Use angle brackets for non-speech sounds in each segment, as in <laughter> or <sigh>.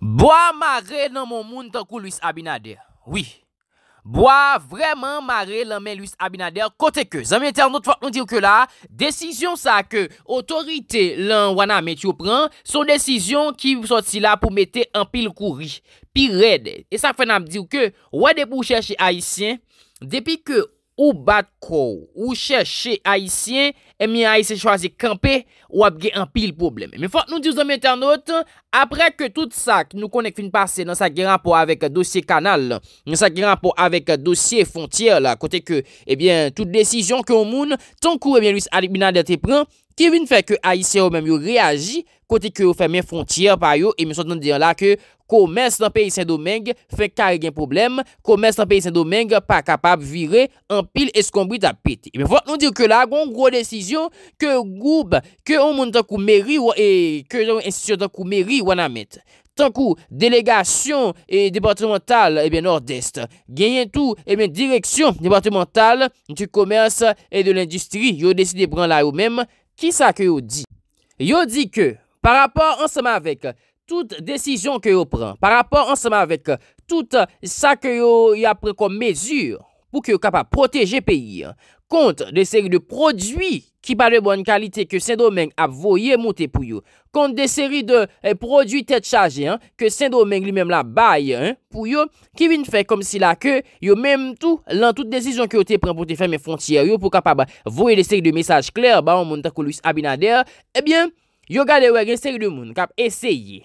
Boa mare nan moun moun tan kou Louis Abinader. Oui. Boa vreman mare lan men Louis Abinader kote ke. Zanmye ter notfak nan dir ke la, desisyon sa ke, otorite lan wana metyo pran, son desisyon ki soti la pou mette an pil kouri. Pi red. E sa fenam dir ke, wade pou cheshe Aisyen, depi ke otorite, Ou bat kou, ou chè chè haïsien, e mi haïsè chwazè kempè, ou apge an pil probleme. Me fò, nou diw zonmè ternote, apre ke tout sa ki nou konèk fin pasè nan sa granpò avèk dosye kanal, nan sa granpò avèk dosye fontier, kote ke, ebyen, eh tout desizyon ke omoun, ton kou ebyen eh luis alibina de te pren, Ke vin fè ke Aïsè yo mèm yo reagi kote ke yo fè mè frontiyè pa yo, e mè son nan diyan la ke koumès nan peyi Saint-Domingue fè kari gen problem, koumès nan peyi Saint-Domingue pa kapab vire, anpil eskombri tapiti. E mè fòt nan dir ke la, goun gwo desisyon ke goub, ke yon moun tankou mèri wana met. Tankou delegasyon e departemental e bè Nord-Est, genyen tou e bè direksyon departemental, yon trik koumès e de l'industri yo desisyon de bran la yo mèm, Ki sa ke yo di? Yo di ke par rapport anseman avèk tout desisyon ke yo pran, par rapport anseman avèk tout sa ke yo y apre kom mezur pou ke yo kapap proteje peyi kont de seri de prodwi. ki pa de bon kalite ke Saint-Domingue ap voye monte pou yo. Kont de seri eh, de prodwi tet chaje, ke Saint-Domingue li menm la baye pou yo, ki vin fe kom si la ke yo menm tout, lan tout desizyon ki yo te prempote fèmè fontyè yo, pou kap ap voye de seri de mesaj kler, ba ou moun takou Louis Abinader, ebyen, eh yo gade wè gen seri de moun, kap eseye.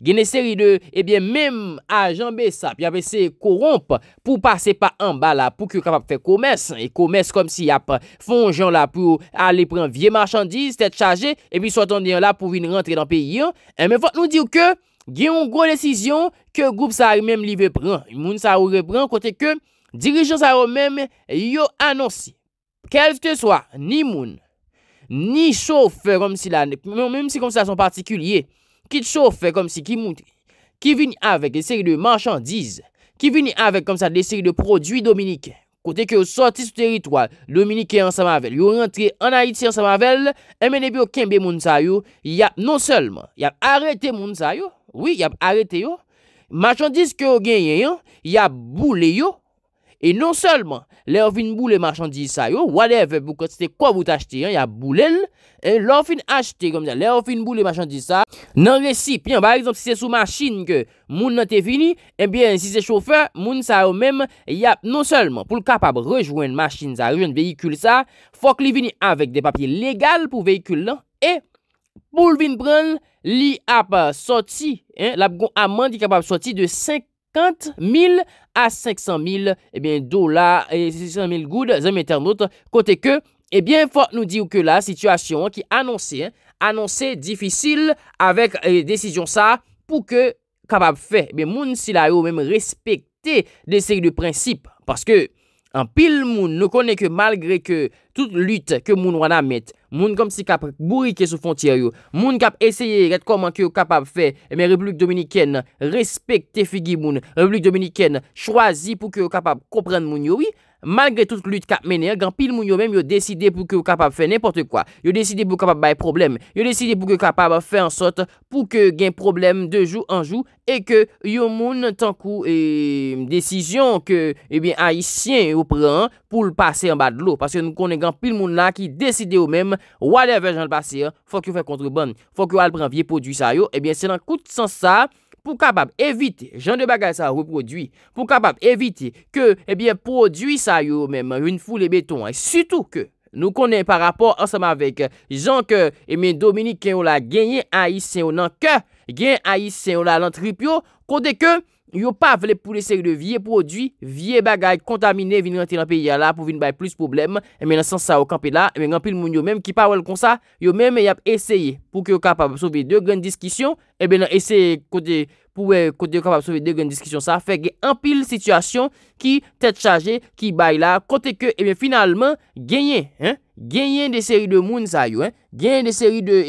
Gwene seri de ebyen mem a janbe sa Pya ve se korompe pou pase pa anba la Pou ki yo kapap fe koumes E koumes kom si ap fon jan la pou ale pren vie marchandise Tet chaje ebi sou aton diyan la pou vin rentre dan pe yon E men fote nou dir ke gwen yon gwo desisyon Ke group sa remem li ve pren Moun sa ou re pren kote ke dirijan sa remem yo anonsi Kel te swa ni moun Ni sofer kom si la ne Moun moun si kom se la son partikulye ki tso fè kom si ki moun tri, ki vin avèk de seri de manchandiz, ki vin avèk kom sa de seri de prodwi Dominik, kote ki yo sorti sou teritwal, Dominik en Samavel, yo rentre en Haïti en Samavel, emenebe yo kenbe moun sa yo, ya non selman, ya arrete moun sa yo, oui, ya arrete yo, manchandiz ki yo genye yo, ya boule yo, E non seulement, lè ou fin bou lè marchandise sa yo, whatever, c'est quoi vous achetez, y a bou lè, e lè ou fin achetez, lè ou fin bou lè marchandise sa, nan récipient. Par exemple, si c'est sou machine ke moun nan te vini, ebyen, eh si c'est chauffeur, moun sa yo mèm, y ap non seulement pou l'kapab rejouen machine sa, rejouen veyikul sa, fok li vini avèk de papye legal pou veyikul lan, e pou l'vin prèn, li ap soti, l'ap kon amman di kapab soti de 5. 50,000 a 500,000 dolar, 600,000 goud zem internet, kote ke e eh bien fote nou di ou ke la situasyon ki anonsi, anonsi difisil avek eh, desisyon sa pou ke kapab fe eh moun sila ou menm respekte de seri de prinsip, paske An pil moun nou konen ke malgre ke tout lüt ke moun wana met, moun kom si kap burike sou fontyaryo, moun kap esye get koman ki yo kapap fe, men Republik Dominikèn respekte figi moun, Republik Dominikèn chwazi pou ki yo kapap komprende moun yo wii, Malgre tout lout kap mener, gen pil moun yo men yo deside pou ke yo kapab fe nipote kwa. Yo deside pou ke yo kapab bay problem, yo deside pou ke yo kapab fe ansot pou ke gen problem de jou anjou e ke yo moun tankou e desisyon ke ebyen eh Haitien yo pren pou l'pase yon badlo. Pase nou konen gen pil moun la ki deside yo men wale vejan l'pase, fok yo fe kontre ban, fok yo al pren vie pou du sa yo, ebyen se nan kout san sa... pou kapab evite jan de bagaj sa reprodui, pou kapab evite ke, ebyen, eh produi sa yo menman, yon foule beton, sütou ke nou konen par rapor ansama vek, zan ke, ebyen, eh Dominique, ken yon la genyen a isen yon anke, genyen a isen yon la lantrip yo, konde ke, yo pa vle pou de seri de vie prodwi, vie bagay kontamine, vin renti nan peyi ya la, pou vin bay plus problem, eme nan san sa wakampe la, eme nan pil moun yo men, ki pa wel kon sa, yo men men yap eseye, pou ki yo kapab souve de gen diskisyon, eme nan eseye kote, pou we kote yo kapab souve de gen diskisyon sa, fek gen an pil situasyon, ki tet chaje, ki bay la, kote ke, eme finalman, genye, genye de seri de moun sa yo, genye de seri de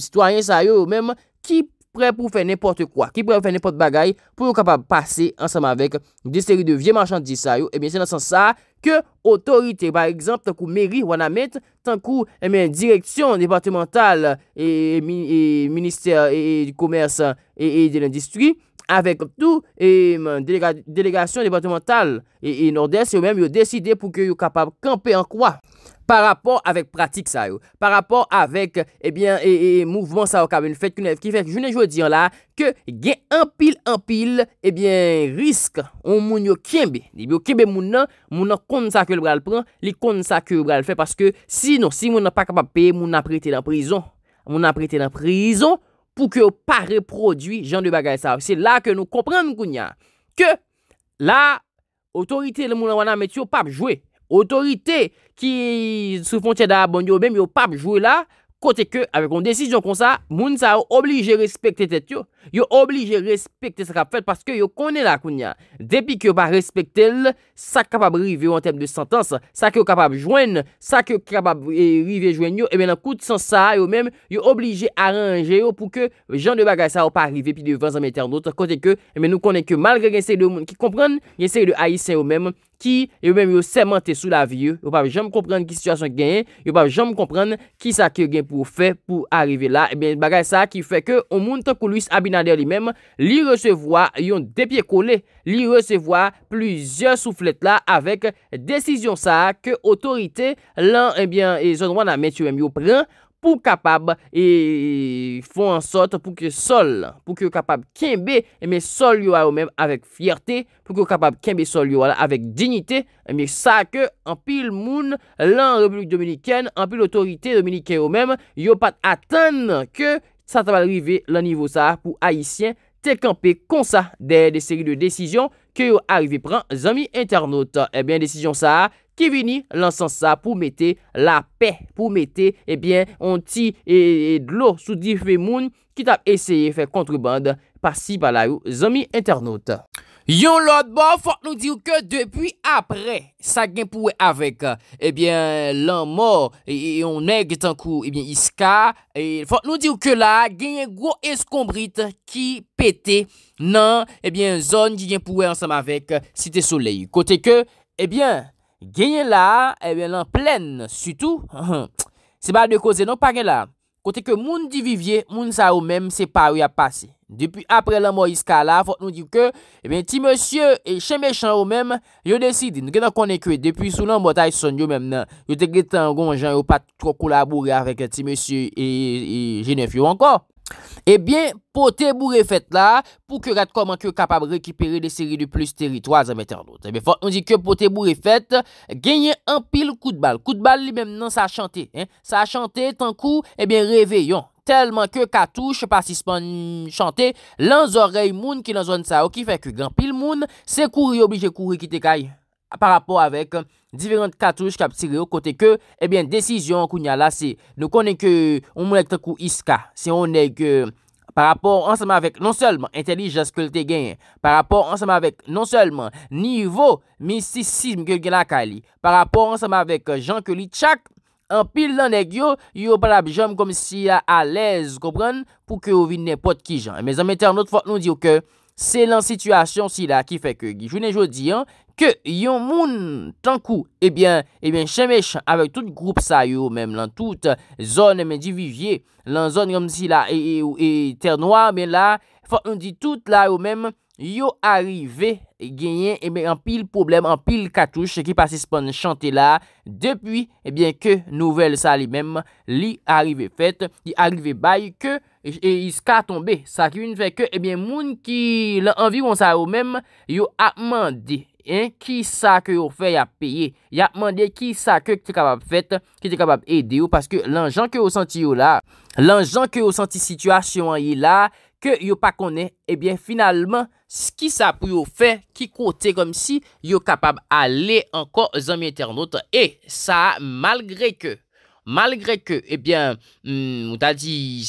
sitwanyen e, e, e, sa yo, yo men, ki pwede, Prè pou fè nèportè kwa, ki prè pou fè nèportè bagay pou yon kapab pase ansam avèk de seri de vie manchandisa yo. Ebyen, eh sè nan san sa ke otorite, par exemple, tankou meri wana met, tankou, ebyen, eh direksyon departemental e minister e di komers e de l'industri, Avèk tout, e mwen delegasyon departemental e nordè, se ou mèm yo deside pou ke yo kapab kampe an kwa. Par apò avèk pratik sa yo. Par apò avèk, ebyen, eh e mouvman sa yo kampe. Fèk ki fèk, jounè jò diyan la, ke gen anpil-anpil, ebyen, eh risk an moun yo kèmbe. Li bi yo kèmbe moun nan, moun nan kont sa kèl bral pran, li kont sa kèl bral fè. Paskè, si nou, si moun nan pa kapab pe, moun nan prete nan prizon. Moun nan prete nan prizon, pou ke ou pa reproduy jan de bagay sa. Se la ke nou komprenm kounya, ke la otorite le mounan wana met yo pap jwe, otorite ki sou fonche da abon yo, men yo pap jwe la, Kote ke, ave kon desisyon kon sa, moun sa yo oblije respekte tet yo, yo oblije respekte sa kap fet, paske yo kone la koun ya. Depi ke yo pa respekte l, sa kapab rive yo en tem de santans, sa ke yo kapab jwen, sa ke yo kapab e, rive jwen yo, e men akout san sa yo men, yo oblije aranje yo pou ke jan de bagaj sa yo pa rive pi devan zanmete anot, kote ke, e men nou kone ke malre gen se de moun ki kompran, gen se de aise yo men, Ki yo men yo semente sou la vie yo Yo pape jom komprende ki situasyon genye Yo pape jom komprende ki sa ke gen pou fe pou arrive la Ebyen eh bagay sa ki fe ke o moun tankou luis abinade li men Li resevoa yon depye kole Li resevoa pluzyon souflet la Awek desizyon sa ke otorite Lan ebyen eh e zon wana men yo men yo pren pou kapab e fon ansot pou ke sol, pou ke yo kapab kembe, eme sol yo a yo mem avèk fiertè, pou ke yo kapab kembe sol yo a la avèk dignité, eme sa ke anpil moun lan republik dominikèn, anpil otorité dominikèn yo mem, yo pat atan ke sa tabal rive lan nivou sa pou Haitien tekampe konsa de de seri de desizyon ke yo a rive pran zami internaut. Ebyen desizyon sa... ki vini lansan sa pou mette la pe, pou mette, ebyen, onti e, e dlo sou di fe moun ki tap eseye fe kontreband pasi balay ou zomi internaute. Yon lot, bo, fok nou diw ke depuy apre, sa genpouwe avek, ebyen, lan mor, e, e yon neg tan kou, ebyen, iska, e, fok nou diw ke la, genye gwo eskombrit ki pete, nan, ebyen, zon, genpouwe ansam avek, site soley. Kote ke, ebyen, Genye la, e eh ben lan plen, sutou, se <laughs> ba de koze nou pake la, kote ke moun di vivye, moun sa ou men se pari a pase. Depi apre lan mou iska la, fote nou di ke, e eh ben ti monsye e chen me chan ou men, yo deside, nou genan konen kwe, depi sou lan mou ta y son yo men nan, yo te gretan ronjan yo pati tro kolaboure avek ti monsye e jenef yo ankon. E eh bie pote bou refet la pou ke gade koman ke kapab rekipere de seri du plus teri 3 eh non, a mette an lout. E bie fon, on di ke pote bou refet genye an pil kout bal. Kout bal li bem nan sa chante. Sa chante tan kou, e eh bie reveyon. Telman ke katouche pasispan chante, lan zorey moun ki lan zon sa oki fè kwen gan pil moun, se kouri oblije kouri ki te kaye. Par rapport avek diferent katouj kaptire yo kote ke, ebyen, desizyon kou nyala se. Nou konen ke ou mou lekta kou iska. Se ou neg, par rapport anseman avek, non selman, intelijas koul te genye. Par rapport anseman avek, non selman, nivou mistisizm ke gen akali. Par rapport anseman avek, euh, jan ke li tchak. Anpil lan neg yo, yo pala bijanm kom si a lez gobran pou ke ou vin nepot ki jan. Me zanmete anot fote nou diyo ke, Se lan sitwasyon si la ki fe ke Gijounen Jodi an, ke yon moun tankou, ebyen, eh ebyen, eh cheme chan avek tout group sa yo menm, lan tout zon menm di vivye, lan zon yon si la e ter noa, menm la, fon di tout la yo menm, yo arive eh, genyen, ebyen, an pil problem, an pil katouche, ki pasi spon chante la, depuy, ebyen, ke nouvel sa li menm, li arive fet, li arive bay, ke, E, e iska tombe, sa ki yon fè ke, ebyen moun ki lan anvi wonsa yo mèm, yo ap mande, hein, ki sa ke yo fè ya peye, ya ap mande ki sa ke ki te kapab fèt, ki te kapab ede yo, paske lan jan ke yo senti yo la, lan jan ke yo senti situasyon yo la, ke yo pa konè, ebyen e finalman, se ki sa pou yo fè, ki kote kom si, yo kapab ale ankon zami internet, e sa malgre ke, Malgre ke, ebyen, eh hmm, ou ta di,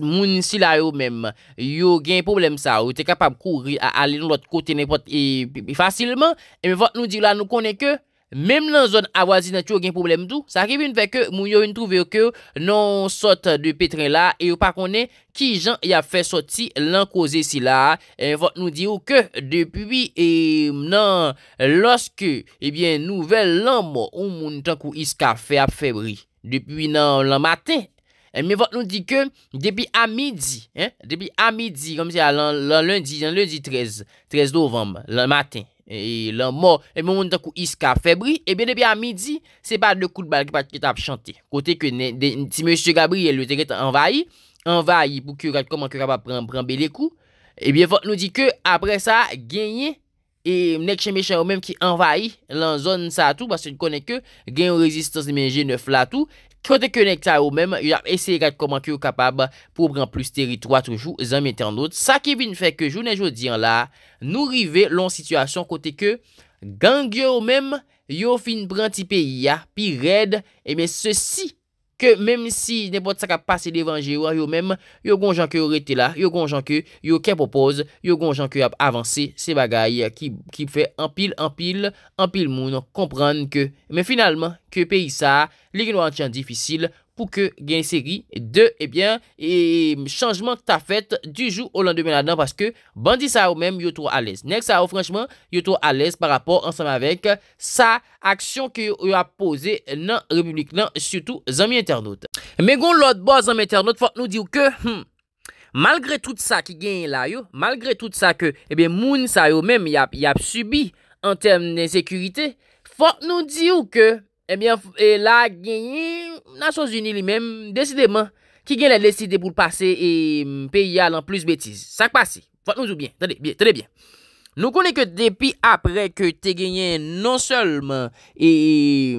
moun si la yo menm, yo gen problem sa, ou te kapab kou alen lout kote nepot e, e fasilman, e mwen fote nou di yo la nou konen ke, menm nan zon avazi natyo gen problem tou, sa akibi nou vek ke, moun yo yon trouve yo ke, non sot de petren la, e yo pa konen ki jan ya fe soti lan koze si la, e mwen fote nou di yo ke, depi bi, e mnen, loske, ebyen, nouvel lan mo, ou moun tankou iska fe ap febri. Depi nan lan maten E eh, mi vot nou di ke Depi a midi Depi a midi Lan lundi 13 13 novem Lan maten E lan mor E moun tan kou iska febri E bi depi a eh midi Se pa de kou de bal Ki pati ki tap chante Kote ke Si monsi gabri Le teret anvayi Anvayi pou kyou Kou man kyou kapa Pranbe le kou E eh bi vot nou di ke Apre sa Genye E mnek chenme chen ou menm ki envayi lan zon sa tou basen konen ke gen yon rezistans di men gen ne flatou. Kote konen ke ta ou menm, yon ap esye gade koman ki ou kapab pou bran plus teritwa toujou zan meten anot. Sa ki bin fè ke jounen joun diyan la, nou rive lon situasyon kote ke gangyo ou menm yon fin branti peyi ya pi red e men se si. Kè mèm si nè pot sak ap pase devanje wè yo mèm, yo gonjan kè ou rete la, yo gonjan kè, yo kè popoz, yo gonjan kè ap avanse se bagay ki fè anpil, anpil, anpil moun, kompran kè. Ou ke gen seri de, ebyen, eh e chanjman ta fèt du jou ou lan demè la nan. Paske bandi sa ou men, yo tou alèz. Nèk sa ou, franchman, yo tou alèz par rapport ansanm avèk sa aksyon ki yo ap pose nan republik. Nan, sütou, zami internet. Mè goun lòt, bo, zami internet, fòk nou di ou ke, hmm, malgré tout sa ki gen la yo, malgré tout sa ke, ebyen, eh moun sa yo men, yap subi an tem nèn sekurite, fòk nou di ou ke, Ebyen eh eh, la genyi Nasyons Uni li men Deside man Ki gen la deside pou l'pase E mm, pe yal an plus betise Sakpasi Fote nou jou bien Tade bien Tade bien Nou konen ke depi apre Ke te genyen Non selman E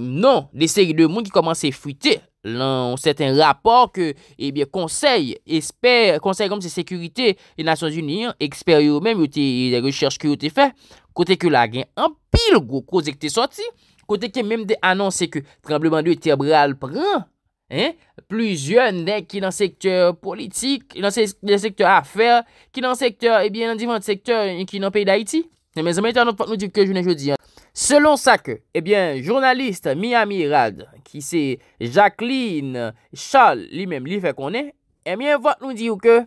Non De seri de moun ki komanse fwite Lan O seten rapor Ebyen eh konsey Eseper Konsey komse sekurite E Nasyons Uni Eksper yo men Yo te Recherche ki yo te fe Kote ke la gen An pil go Koze ki te soti Kote ke menm de anons se ke trembleman do etebral pran, plouzyon den ki nan sektor politik, nan sektor afer, ki nan sektor, ebyen nan divant sektor, ki nan pey da iti. Men zanmete anot fote nou di ke jounen joudi. Selon sa ke, ebyen, eh jounaliste Miami Rad, ki se Jacqueline Choll, li menm li fè konen, eh ebyen fote nou di ou ke,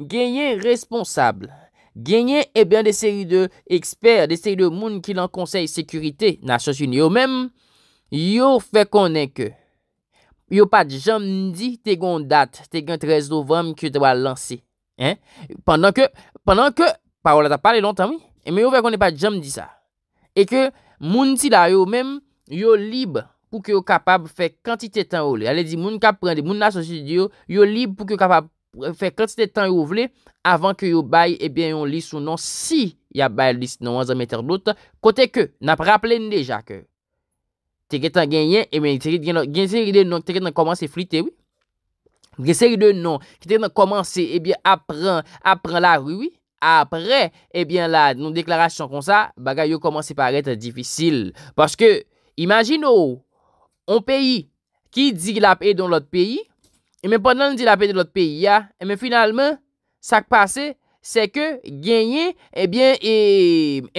genyen responsable, genye e eh ben de seri de eksper, de seri de moun ki lan konsey sekurite, nasyon sin yo menm, yo fe konen ke, yo pa jam di te kon dat, te kon 13 novem ki te wala lansi. Pendan ke, pendant ke, parola ta pale lontan mi, yo fe konen pa jam di sa, e ke moun ti la yo menm, yo libe pou ke yo kapab fe kantite tan wole. Ale di moun ka prende, moun nasyon sin yo, yo libe pou ke yo kapab, Fè, kante te tan yo vle, avan ke yo baye, ebyen eh yo lis ou non, si ya baye lis nou anza meter dout, kote ke, nan praple ne de jak. Teke tan genyen, ebyen, teke nan komansi flite, wè. Teke tan genyen, teke nan komansi, ebyen, apren, apren la wè, wè. Apre, ebyen, eh la nou deklarasyon kon sa, baga yo komansi par ete difisil. Paske, imajino, on peyi ki digi la peyi don lot peyi, E mwen pon nan di la pe de lot pe ya, mwen finalman, sak pase, se ke genye, ebyen, e,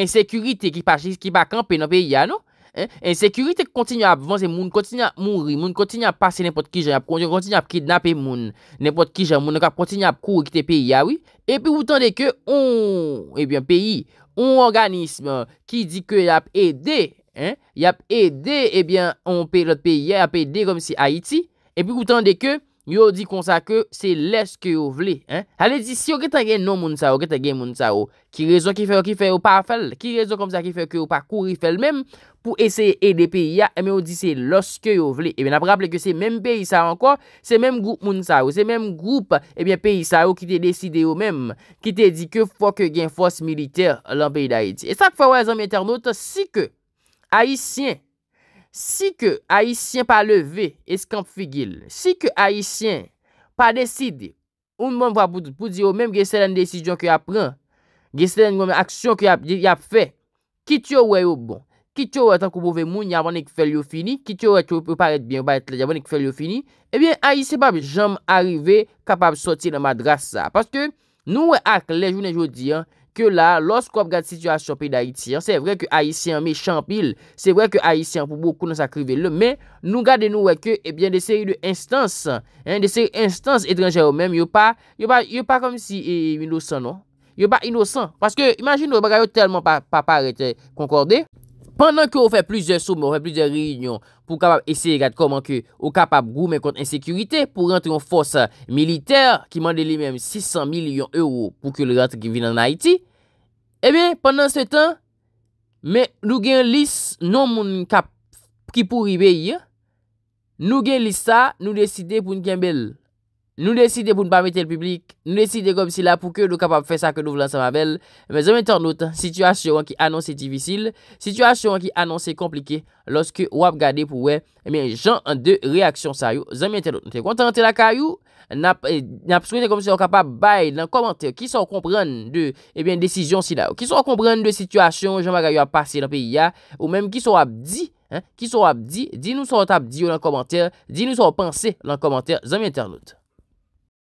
ensekurite ki pa chis, ki pa kanpe, nan pe ya, no? E, ensekurite kontiny ap vans, e moun kontiny ap mouri, moun kontiny ap pase, nepot ki jan, kontiny ap kidnap e moun, nepot ki jan, moun kontiny ap kou, e ki te pe ya, oui? E pi woutan de ke, on, ebyen, eh peyi, on organisme, ki di ke yap ede, e, yap ede, ebyen, on pe lot pe ya, yap ede, kom si Haiti, Yo di konsa ke se leske yo vle. Hale di, si yo gete gen non mounsa yo, gete gen mounsa yo, ki rezon ki fe yo pa fel, ki rezon kom sa ki fe yo pa kouri fel mem, pou eseye e de peyi ya, eme yo di se leske yo vle. E ben ap rapple ke se menm peyi sa anko, se menm goup mounsa yo, se menm goup e peyi sa yo ki te deside yo mem, ki te di ke fwa ke gen fwas militer lan peyi da eti. E sak fwa wazan mwen ternote, si ke aisyen, Si ke ayisyen pa leve eskan figil, si ke ayisyen pa deside un moun vwa poudi ou mèm ge selen desijyon ki ap pren, ge selen aksyon ki ap fe, ki tiyo wè ou bon, ki tiyo wè tan kou pouve moun yavon ek fèl yo fini, ki tiyo wè tiyo pou paret bien, yavon ek fèl yo fini, ebyen ayisyen pa jom arrive kapab soti nan madrasa. Paske nou wè ak lè, jounen joudi an, ke la, lòs kòp gade situasyon pey d'Haïti, an, se vre kè Haitien mechampil, se vre kè Haitien pou boku nan sa krive lè, men, nou gade nou wè kè, ebyen, de seri eh, non? de instans, de seri instans etranger ou men, yon pa, yon pa, yon pa kom si inosan, non? Yon pa inosan, paske, imajin nou, bagay yo telman pa parete konkorde. Pendan kè ou fè plizè soum, ou fè plizè riinyon, pou kapab esè gade koman kè, ou kapab goumen kont ensekurite, pou rentre yon fòs militer, ki mande li Ebe, pandan se tan, me nou gen lis nou moun kap pripou ribeye, nou gen lis sa nou deside poun gen bel. Nou deside pou nou pa mette l'publik, nou deside kom si eh la pou ke nou kapap fè sa ke eh, nou vlan sa mabel, men zanmèten loutan, situasyon an ki anon se divisil, situasyon an ki anon se komplike, loske wap gade pou wè, men jan an de reaksyon sa yo, zanmèten loutan. Nou te kontante la kayou, nap souyte kom si an kapap bay nan komantè, ki son komprende de, ebyen, desisyon si la, ou ki son komprende de situasyon, jan magayou ap pase la peyi ya, ou menm ki son wap di, ki son wap di, di nou son wap di yo nan komantè, di nou son wap panse nan komantè, zanmèten loutan.